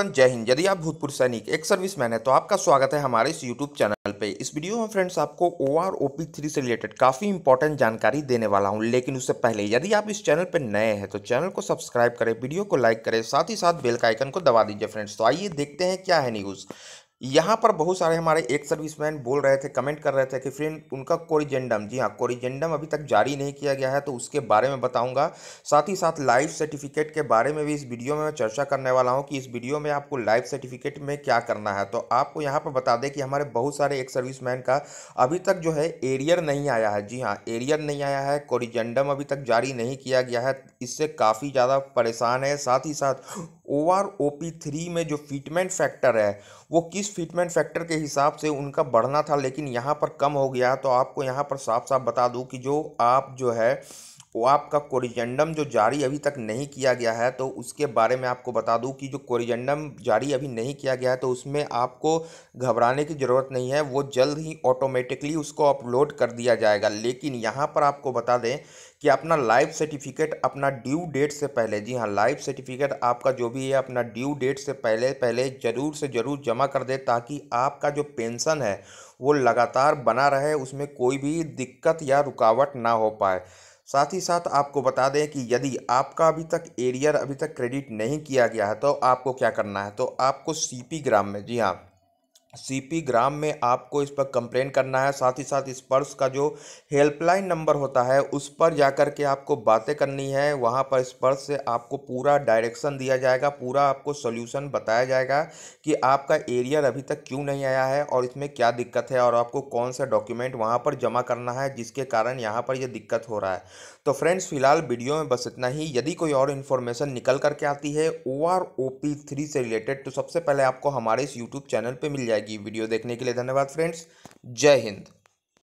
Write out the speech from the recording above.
everyone जय हिंद यदि आप भूतपूर्व सैनिक एक सर्विसमैन है तो आपका स्वागत है हमारे इस यूट्यूब चैनल पे इस वीडियो में फ्रेंड्स आपको O R O P three से रिलेटेड काफ़ी इंपॉर्टेंट जानकारी देने वाला हूं लेकिन उससे पहले यदि आप इस चैनल पे नए हैं तो चैनल को सब्सक्राइब करें वीडियो को लाइक करें साथ ही साथ बेल का आइकन को दबा दीजिए फ्रेंड्स तो आइए देखते हैं क्या है न्यूज़ यहाँ पर बहुत सारे हमारे एक सर्विसमैन बोल रहे थे कमेंट कर रहे थे कि फ्रेंड उनका कोरिजेंडम जी हाँ कोरिजेंडम अभी तक जारी नहीं किया गया है तो उसके बारे में बताऊंगा साथ ही साथ लाइफ सर्टिफिकेट के बारे में भी इस वीडियो में मैं चर्चा करने वाला हूँ कि इस वीडियो में आपको लाइफ सर्टिफिकेट में क्या करना है तो आपको यहाँ पर बता दें कि हमारे बहुत सारे एक सर्विस का अभी तक जो है एरियर नहीं आया है जी हाँ एरियर नहीं आया है कोरिजेंडम अभी तक जारी नहीं किया गया है इससे काफ़ी ज़्यादा परेशान है साथ ही साथ O R O P three में जो फिटमेंट फैक्टर है वो किस फिटमेंट फैक्टर के हिसाब से उनका बढ़ना था लेकिन यहाँ पर कम हो गया तो आपको यहाँ पर साफ साफ बता दूँ कि जो आप जो है वो आपका कोरिजेंडम जो जारी अभी तक नहीं किया गया है तो उसके बारे में आपको बता दूं कि जो कोरिजेंडम जारी अभी नहीं किया गया है तो उसमें आपको घबराने की ज़रूरत नहीं है वो जल्द ही ऑटोमेटिकली उसको अपलोड कर दिया जाएगा लेकिन यहाँ पर आपको बता दें कि अपना लाइफ सर्टिफिकेट अपना ड्यू डेट से पहले जी हाँ लाइफ सर्टिफिकेट आपका जो भी है अपना ड्यू डेट से पहले पहले ज़रूर से ज़रूर जमा कर दे ताकि आपका जो पेंशन है वो लगातार बना रहे उसमें कोई भी दिक्कत या रुकावट ना हो पाए साथ ही साथ आपको बता दें कि यदि आपका अभी तक एरियर अभी तक क्रेडिट नहीं किया गया है तो आपको क्या करना है तो आपको सीपी ग्राम में जी हाँ सीपी ग्राम में आपको इस पर कंप्लेन करना है साथ ही साथ इस का जो हेल्पलाइन नंबर होता है उस पर जाकर के आपको बातें करनी है वहाँ पर स्पर्श से आपको पूरा डायरेक्शन दिया जाएगा पूरा आपको सोल्यूशन बताया जाएगा कि आपका एरियर अभी तक क्यों नहीं आया है और इसमें क्या दिक्कत है और आपको कौन सा डॉक्यूमेंट वहाँ पर जमा करना है जिसके कारण यहाँ पर यह दिक्कत हो रहा है तो फ्रेंड्स फिलहाल वीडियो में बस इतना ही यदि कोई और इन्फॉर्मेशन निकल करके आती है O R O P three से रिलेटेड तो सबसे पहले आपको हमारे इस यूट्यूब चैनल पर मिल जाएगी जाएगी वीडियो देखने के लिए धन्यवाद फ्रेंड्स जय हिंद